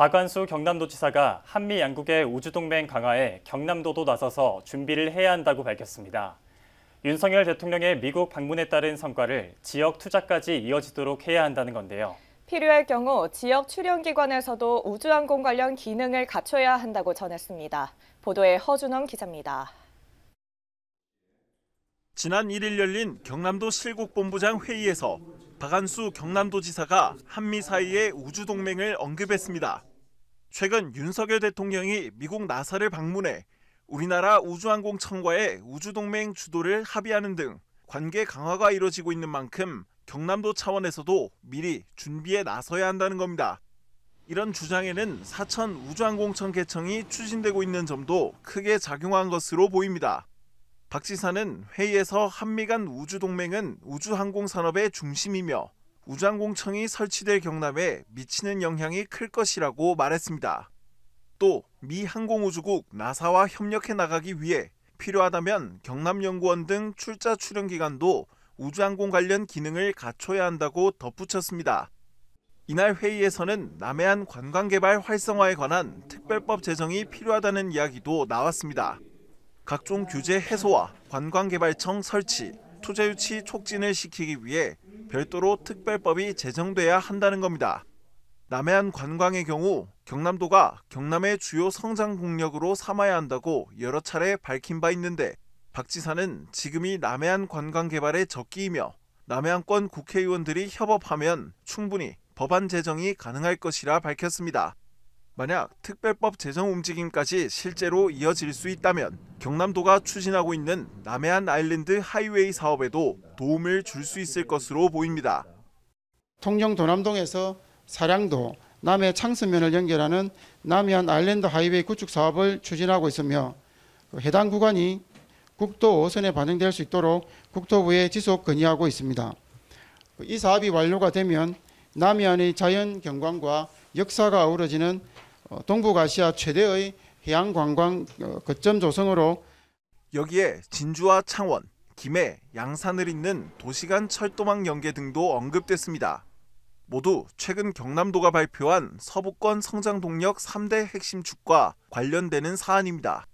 박완수 경남도지사가 한미 양국의 우주동맹 강화에 경남도도 나서서 준비를 해야 한다고 밝혔습니다. 윤석열 대통령의 미국 방문에 따른 성과를 지역 투자까지 이어지도록 해야 한다는 건데요. 필요할 경우 지역 출연기관에서도 우주항공 관련 기능을 갖춰야 한다고 전했습니다. 보도에 허준원 기자입니다. 지난 1일 열린 경남도 실국본부장 회의에서 박한수 경남도지사가 한미 사이의 우주동맹을 언급했습니다. 최근 윤석열 대통령이 미국 나사를 방문해 우리나라 우주항공청과의 우주동맹 주도를 합의하는 등 관계 강화가 이뤄지고 있는 만큼 경남도 차원에서도 미리 준비에 나서야 한다는 겁니다. 이런 주장에는 사천 우주항공청 개청이 추진되고 있는 점도 크게 작용한 것으로 보입니다. 박 지사는 회의에서 한미 간 우주동맹은 우주항공산업의 중심이며 우장공청이 설치될 경남에 미치는 영향이 클 것이라고 말했습니다. 또미 항공우주국 나사와 협력해 나가기 위해 필요하다면 경남연구원 등 출자 출연 기관도 우주항공 관련 기능을 갖춰야 한다고 덧붙였습니다. 이날 회의에서는 남해안 관광개발 활성화에 관한 특별법 제정이 필요하다는 이야기도 나왔습니다. 각종 규제 해소와 관광개발청 설치, 투자 유치 촉진을 시키기 위해 별도로 특별법이 제정돼야 한다는 겁니다. 남해안 관광의 경우 경남도가 경남의 주요 성장 공력으로 삼아야 한다고 여러 차례 밝힌 바 있는데 박 지사는 지금이 남해안 관광 개발의 적기이며 남해안권 국회의원들이 협업하면 충분히 법안 제정이 가능할 것이라 밝혔습니다. 만약 특별법 제정 움직임까지 실제로 이어질 수 있다면 경남도가 추진하고 있는 남해안 아일랜드 하이웨이 사업에도 도움을 줄 수 있을 것으로 보입니다. 통영 도남동에서 사량도 남해 창수면을 연결하는 남해안 아일랜드 하이웨이 구축 사업을 추진하고 있으며 해당 구간이 국도 5선에 반영될 수 있도록 국토부에 지속 건의하고 있습니다. 이 사업이 완료가 되면 남해안의 자연 경관과 역사가 어우러지는 어, 동북아시아 최대의 해양 관광 어, 거점 조성으로 여기에 진주와 창원, 김해, 양산을 잇는 도시간 철도망 연계 등도 언급됐습니다. 모두 최근 경남도가 발표한 서부권 성장 동력 3대 핵심 축과 관련되는 사안입니다.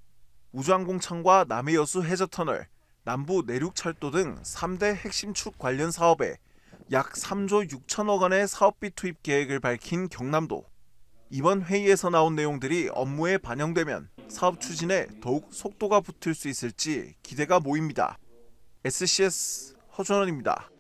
우주항공청과 남해여수 해저터널, 남부 내륙철도 등 3대 핵심 축 관련 사업에 약 3조 6천억 원의 사업비 투입 계획을 밝힌 경남도. 이번 회의에서 나온 내용들이 업무에 반영되면 사업 추진에 더욱 속도가 붙을 수 있을지 기대가 모입니다. SCS 허준원입니다.